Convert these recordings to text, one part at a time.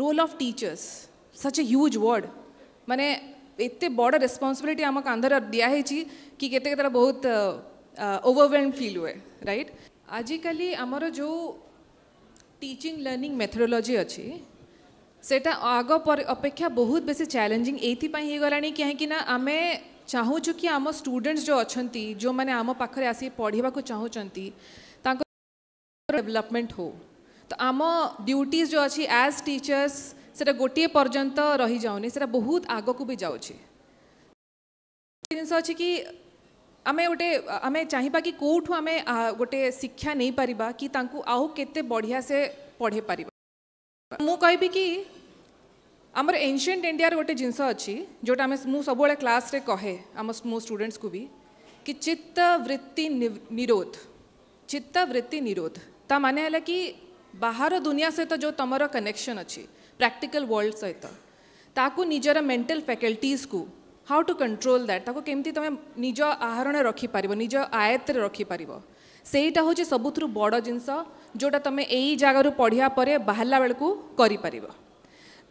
Role of teachers such a huge word माने एत बड़ रेस्पॉन्सिबिलिटी आम कांधर दिया कि के बहुत ओवरवेलम फील हुए राइट आजिकल आमर जो टीचिंग लर्निंग मेथडोलोजी अच्छी से आग अपेक्षा बहुत बेस चैलेंजिंग यहीगला कहीं आम चाहू कि आम स्टूडेंट्स जो अच्छा जो मैंने आम पाखे आस पढ़ाक चाहूँ डेवलपमेंट हो तो आम ड्यूटीज जो अच्छी एज टीचर्स से गोटे पर्यंत रही जाऊनि से बहुत आग को भी जाऊँ जिन अच्छी कि आम गोटे आम चाहिए कि कौठ आम गोटे शिक्षा नहीं पार कि आउ के बढ़िया से पढ़े पार मुझे कि आम एनसीएंट इंडिया गोटे जिनस अच्छी जो मुझे सब क्लास रे कहे आम मो स्टूडेंट्स को भी कि चित्त वृत्ति निरोध चित्त वृत्ति निरोध ता मान है कि बाहर दुनिया सहित तो जो तुम कनेक्शन अच्छी प्राक्टिकल वर्ल्ड सहित ताकू निजर मेंटल फैकल्टीज को हाउ टू कंट्रोल दैट ताको केमती तुम निज आहरण रखिपार निज आयत रखिपार से हूँ सबुथ बड़ जिनस जोटा तुम यही जगार पढ़ाप बाहर बेलू कर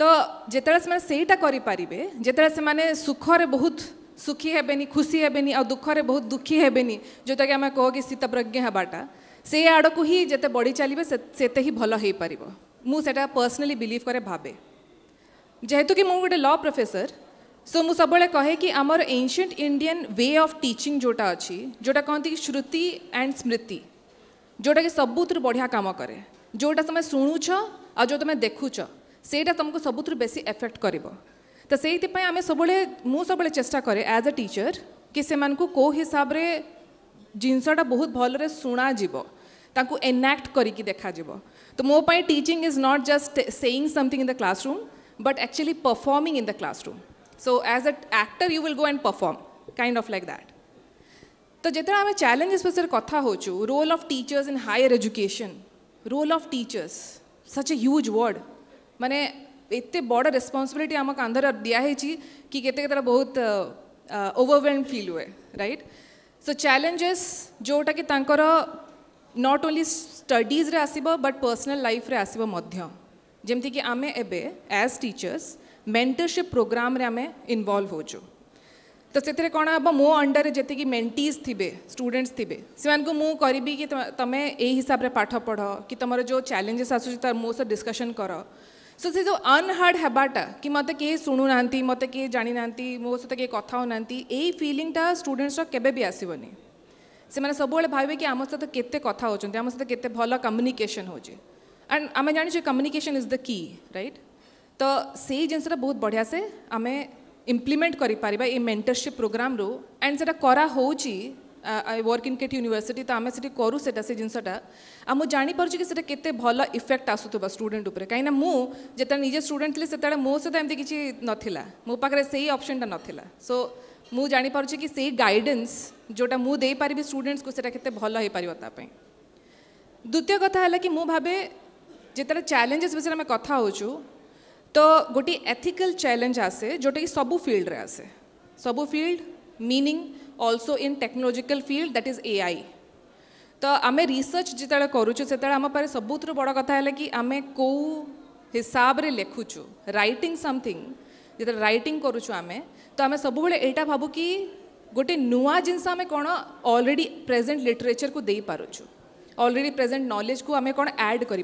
तो जितेटा करें जिते से माने सुखरे बहुत सुखी हेनी खुशी हेनी आ दुखरे बहुत दुखी हेनी जोटा कि आम कह कि शीत प्रज्ञ हाँटा से आड़ को ही जिते बढ़ी चलिए से भल हो पार मुझा पर्सनाली बिलिव कै भावे जेहेतु कि मुझे ल प्रफेसर सो मु सब कहे कि आम ancient Indian way of teaching जोटा अच्छी जोटा कहते कि श्रुति एंड स्मृति जोटा कि सबुत्र बढ़िया कम कै जोटा तुम शुणु आ जो तुम देखु से तुमको सबुत्र बेस एफेक्ट कर तो से आम सब मुझे सब चेस्टा कै एज अ टीचर कि से को हिसाब से जिनसटा बहुत भलि शुणा जाक एनाक्ट कर देखा तो मोपाई teaching is not just saying something in the classroom but actually performing in the classroom so as a actor you will go and perform kind of like that तो जो आम चैलेंजेस विषय कथ हो role of teachers in higher education role of teachers such a huge word माने एत बड़ responsibility आम कांधर दिया है कि के बहुत ओवरवेलम फील हुए राइट right? सो चैलेंजेस जोटा कि नॉट ओनली स्टडीज रे आसीबो बट पर्सनल लाइफ रे आसीबो मध्य जमती कि आम एबे एज टीचर्स मेंटरशिप प्रोग्राम रे आम इनवल्व हो जो तो से कौन हम मो अंडर जितने की मेन्टीज थे स्टूडेंट्स थे से करी कि तुम यही हिसाब से पाठ पढ़ कि तुम जो चैलेंजेस आसो डिस्कशन कर सो से जो अनहर्ड हेबाटा कि मत किए शुणु ना मत किए जाणी ना मो सहित किए कथ ना यही फिलिंगटा स्टूडेंट्स केबी आसबनी से सब भावे कि आम सहित केत कथा होती आम सहित केत भल कम्युनिकेसन हो एंड आम जानी communication is the key right तो से जिनटा बहुत बढ़िया से आम इम्प्लीमेंट कर मेन्टरशिप प्रोग्राम रु एंड से करा I work in KIIT university ତ ଆମେ ସେଠି କରୁ ସେଟା ସେ ଜିନିଷଟା ଆଉ ମୁଁ ଜାଣିପାରୁଛି କି ସେଟା କେତେ ଭଲ ଇଫେକ୍ଟ ଆସୁଥିବ ଷ୍ଟୁଡେଣ୍ଟ ଉପରେ କାହିଁକିନା ମୁଁ ଯେତେବେଳେ ନିଜେ ଷ୍ଟୁଡେଣ୍ଟ ଥିଲି ସେତେବେଳେ ମୋ ସହିତ ଏମିତି କିଛି ନଥିଲା ମୋ ପାଖରେ ସେଇ ଅପସନ୍ଟା ନଥିଲା ସୋ ମୁଁ ଜାଣିପାରୁଛି କି ସେଇ ଗାଇଡେନ୍ସ ଯେଉଁଟା ମୁଁ ଦେଇପାରିବି ଷ୍ଟୁଡେଣ୍ଟସ୍କୁ ସେଟା କେତେ ଭଲ ହେଇପାରିବ ତା ପାଇଁ ଦ୍ୱିତୀୟ କଥା ହେଲା କି ମୁଁ ଭାବେ ଯେତେବେଳେ ଚ୍ୟାଲେଞ୍ଜେସ୍ ବିଷୟରେ ଆମେ କଥା ହେଉଛୁ ତ ଗୋଟିଏ ଏଥିକାଲ୍ ଚ୍ୟାଲେଞ୍ଜ ଆସେ ଯେଉଁଟାକି ସବୁ ଫିଲ୍ଡରେ ଆସେ ସବୁ field meaning also in technological field that is AI. तो आम रिसर्च जिते करुचु से आम पाखे सबुठ बड़ कथा है कि आम कौ हिसाब रे लिखुचु रईटिंग समथिंग जो रईटिंग करुचु आम तो आम सब यहाँ भावु कि गोटे नुआ जिनस आम कौन अलरेडी प्रेजेंट लिटरेचर को दे पार अलरेडी प्रेजेंट नलेज को आम कौन एड कर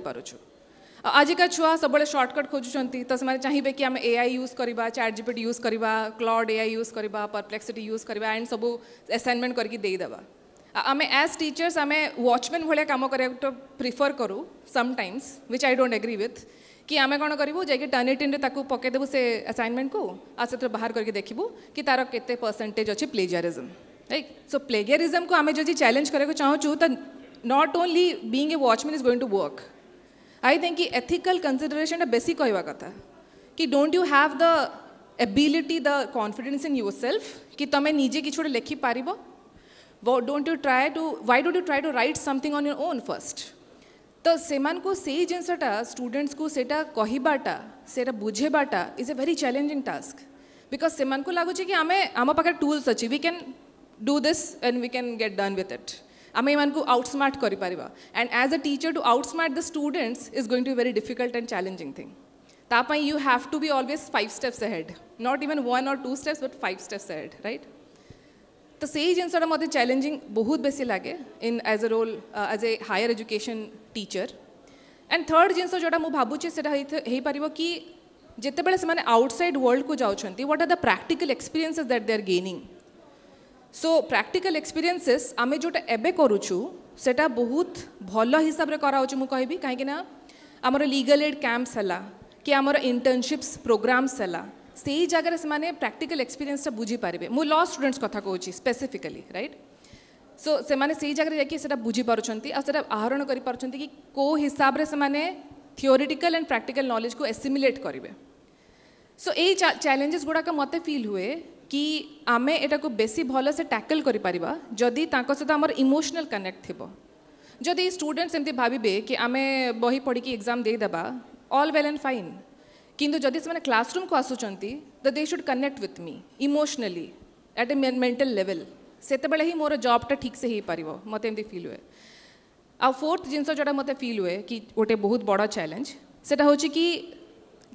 छुआ सब सर्टकट खोजुंत तो से चाहिए कि आम ए आई यूज करवा চ্যাট जिपिट यूज करवा क्लड ए आई यूज करवा परप्लेक्सीटी यूज करवा एंड सब एसाइनमेंट करकेद आम एज टीचर्स आम व्वाचमैन भाया कम करा प्रिफर करूँ sometimes which I don't agree with कि आम कौन करूँ जैसे टर्निटिन पकईदेबू से असाइनमेंट को आसे बाहर करके देखू कि तार के परसेंटेज अच्छे प्लेजरिजम राइट सो प्लेजरिजम को आम जब चैलेंज करने चाहूँ तो not only being a watchman is going to work I think कि एथिकल कंसिडरेशन बेसी कहवा कथा कि don't you have the ability the confidence in yourself कि तुम्हें निजे कि गोटे लेखिपार don't you try to why डोट you try to write something on your own first तो से सही जिनसटा स्टूडेंट्स को सेटा कहबाटा से बुझेबाटा is a very challenging task because से लगुच कि आम आम पाखे टूल्स अच्छी we can do this and we can get done with it ଆମେ ଏମାନଙ୍କୁ ଆଉଟସ୍ମାର୍ଟ କରିପାରିବା and as a teacher to outsmart the students is going to very difficult and challenging thing ତା ପାଇଁ you have to be always five steps ahead not even one or two steps but five steps ahead right ତ ସେଇ ଜିନିଷଟା ମୋତେ challenging ବହୁତ ବେଶୀ ଲାଗେ in as A roll as a higher education teacher and third ଜିନିଷ ଯେଉଁଟା ମୁଁ ଭାବୁଛି ସେଇଟା ହେଇପାରିବ କି ଯେତେବେଳେ ସେମାନେ ଆଉଟସାଇଡ୍ ୱାର୍ଲଡ଼କୁ ଯାଉଛନ୍ତି what are the practical experiences that they are gaining so practical experience आम जो करा बहुत भल हिसाब से कराऊँ मुझे कहबी कहीं आमर लिगल एड क्या है कि आम इंटर्नशिप्स प्रोग्राम्स है से ही जगह से प्राक्टिकाल एक्सपीरियन्सटा बुझीपारे मु ल स्टूडेंट्स कथ कौन स्पेसीफिकली रईट सो से जगह जाटा बुझीपार आहरण कर पार्टी कि को हिसाब से थिटिकाल एंड प्राक्टिकाल नलेज को एसिमिलेट करेंगे सो so, यही चैलेंजेस गुड़ाक मत फिल हुए कि आम एटा को बेसी भल से टैकल करमर इमोशनल कनेक्ट थी जदि स्टूडेंट्स एमती भावे कि आम बही पढ़ की एग्जाम दे देदा ऑल वेल एंड फाइन किंतु जदि से क्लासरूम को आसुं तो they should connect with me emotionally at a mental level सेत मोर जब्टा ठीक से हो पार मत फिल हुए आ फोर्थ जिनस जोटा मत फिल हुए कि गोटे बहुत बड़ा चैलेंज से कि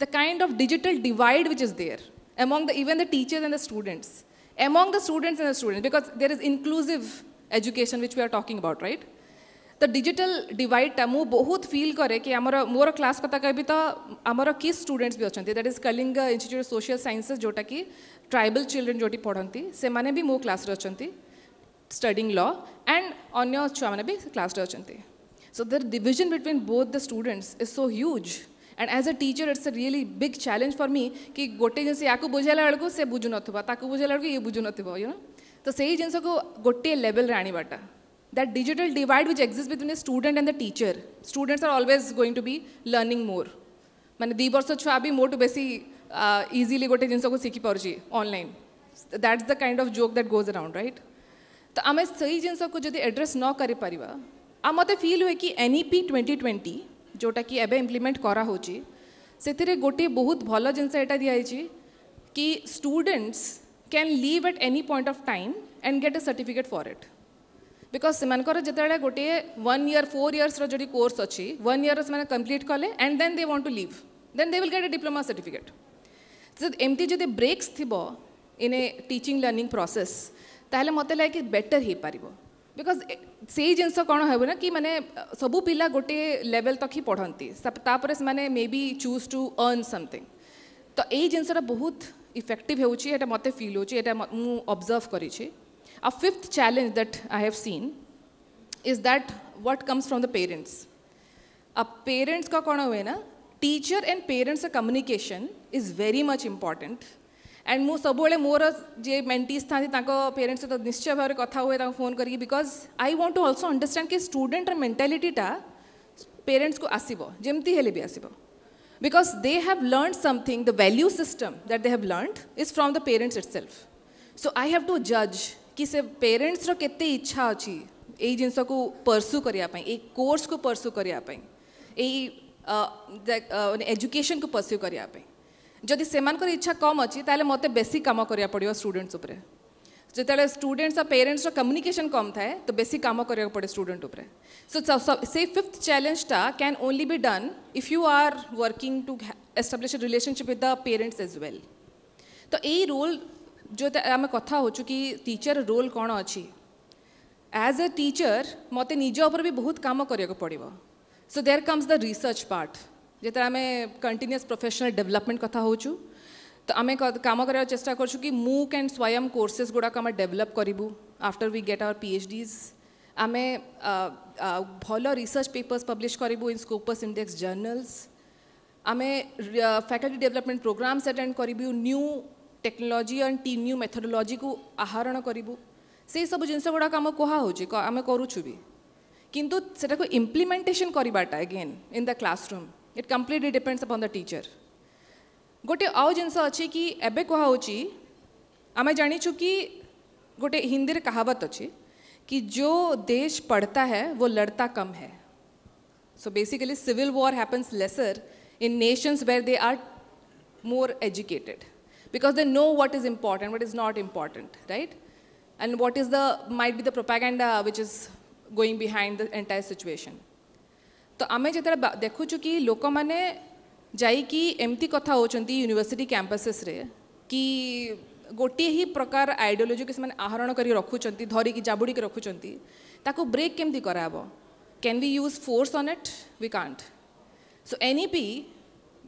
the kind of digital divide which is there among the, even the teachers and the students, among the students and the students, because there is inclusive education which we are talking about, right? The digital divide, I feel that our class our key students, that is Kalinga Institute of Social Sciences, Jotaki, tribal children, Joti Podanti, Semane bi more class studying law, and Onyo Chamanabi class So the division between both the students is so huge. And as a teacher it's a really big challenge for me कि गोटे जिन या बुझेला बेलू से बुझु नाकू बुझेला बेलू ये बुझु नो यू नो तो सही जिनस को गोटे लेवल आणवाटा that digital divide which exist between a student and the teacher students are always going to be learning more मैंने दु वर्ष छुआ भी मोटू बेसी इजिली गोटे जिनस को शिखी पारे online that's the kind of joke that goes around right तो आम से जिनस को जब एड्रेस न कर मत फिल हुए कि एनईपी ट्वेंटी ट्वेंटी ଯେଉଁଟାକି ଏବେ ଇମ୍ପ୍ଲିମେଣ୍ଟ କରାହେଉଛି ସେଥିରେ ଗୋଟିଏ ବହୁତ ଭଲ ଜିନିଷ ଏଇଟା ଦିଆହେଇଛି କି students can leave at any point of time and get a certificate for it because ସେମାନଙ୍କର ଯେତେବେଳେ ଗୋଟିଏ ୱାନ୍ ଇୟର୍ ଫୋର୍ ଇୟର୍ସର ଯଦି କୋର୍ସ ଅଛି ୱାନ୍ ଇୟର୍ର ସେମାନେ କମ୍ପ୍ଲିଟ୍ କଲେ and then they want to leave then they will get a diploma certificate ଏମିତି ଯଦି breaks ଥିବ in a teaching learning process ତାହେଲେ ମୋତେ ଲାଗେ ବେଟର୍ ହେଇପାରିବ बिकज से जिन कौन है कि मैंने सब पिला गोटे लेवल तक ही पढ़ती maybe choose to earn something तो यही जिनसटा बहुत इफेक्टिव होता मत फिल होता मुझर्व कर fifth challenge that I have seen is that what comes from the parents अब पेरेंट्स का कौन हुए ना teacher and parents communication is very much important and मुझ सब मोर जे मेन्टीज था पेरेन्ट्स सहित निश्चय भाव में कथ हुए फोन करके because I want to also understand कि स्टूडेंटर मेन्टालीटा पेरेन्ट्स को आसब जमती हेल्ले भी आसब because they have learn something the value system that they have learn is from the parents itself so I have to जज कि से पेरेन्ट्स केते इच्छा अच्छी ये जिनस को परस्यू करने कोर्स को परस्यू करने एजुकेशन को परस्यू करने जदि से इच्छा कम अच्छी तेल मत बे कम करा पड़ो स्टूडेंट्स जो स्टूडेंट्स और पेरेन्ट्स कम्युनिकेशन कम थाए तो बेसी काम करा पड़े स्टूडेंट उपरे सो से फिफ्थ चैलेंजटा can only be done if you are working to establish relationship with the parents as well तो यही रोल जो आम कथा हो कि टीचर रोल कौन अच्छी एज ए टीचर मत निजर भी बहुत कम करने को पड़ो so there comes the research part जो आम कंटिन्यूस प्रफेसनाल डेभलपमेंट कथा हो तो आम कम कर चेस्टा कर मुक एंड स्वयं कोर्सेस गुड़ाक आम डेभलप करूँ after we get our PhDs आम भल रिसर्च पेपर्स पब्लीश करूँ इन स्कोपस इंडेक्स जर्नाल्स आम फैकल्टी डेभलपमेंट प्रोग्राम्स अटेंड करूँ new technology and the new methodology को आहरण करू से सब जिनस गुड़ाक आम कहुचे आम करूँ भी कितु सेटा को इम्प्लीमेंटेसन करवाटा again in the classroom It completely depends upon the teacher. गोटे आउ जिनस अच्छे कि एबे कहाउची आम जानीचु कि गोटे हिंदी रे कहावत अच्छी कि जो देश पढ़ता है वो लड़ता कम है so basically civil war happens lesser in nations where they are more educated because they know what is important, what is not important, right? And what is the, might be the propaganda which is going behind the entire situation. तो आम जो देखु कि लोक मैंने जामती कथा होती university campuses कि गोटे ही प्रकार आइडियोलोजी को आहरण कर रखुंट धरिक जबुड़ी रखुं ताको ब्रेक केमती कराब can we use force on it we can't so any पी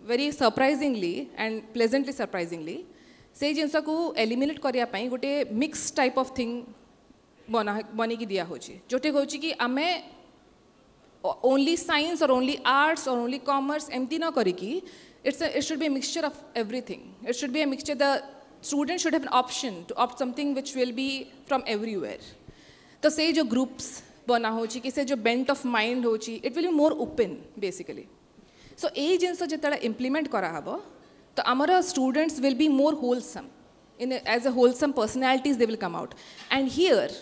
very surprisingly and pleasantly surprisingly से जिनस को एलिमिनेट करने गोटे मिक्स टाइप ऑफ थिंग बना बनिकी दिया जोटे हूँ कि आम only science or only arts or only commerce empty na kariki it's a, it should be a mixture of everything it should be a mixture the student should have an option to opt something which will be from everywhere तो से जो groups बना हो से जो bent of mind हो it will be more open basically so यही जिनस जिते इम्प्लीमेंट कराहब तो आमर students will be more wholesome in as a wholesome personalities they will come out and here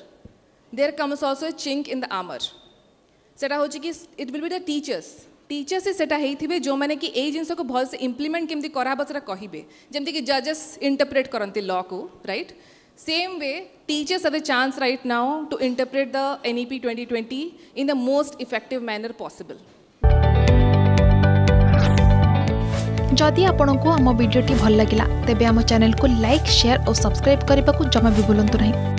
there comes also a chink in the आमर सेटा हो कि it will be the teachers teachers सेटा होते जो मैंने कि यही जिनस को भलसे इम्प्लीमेंट के कराब से कहे जमीक जजेस इंटरप्रेट करते ल को right same way teachers are the chance right now to interpret the NEP twenty twenty in the most effective manner possible जदि आपण को आम भिडी भल लगा तेब चेल को लाइक सेयार और सब्सक्राइब करने को जमा भी बुलां नहीं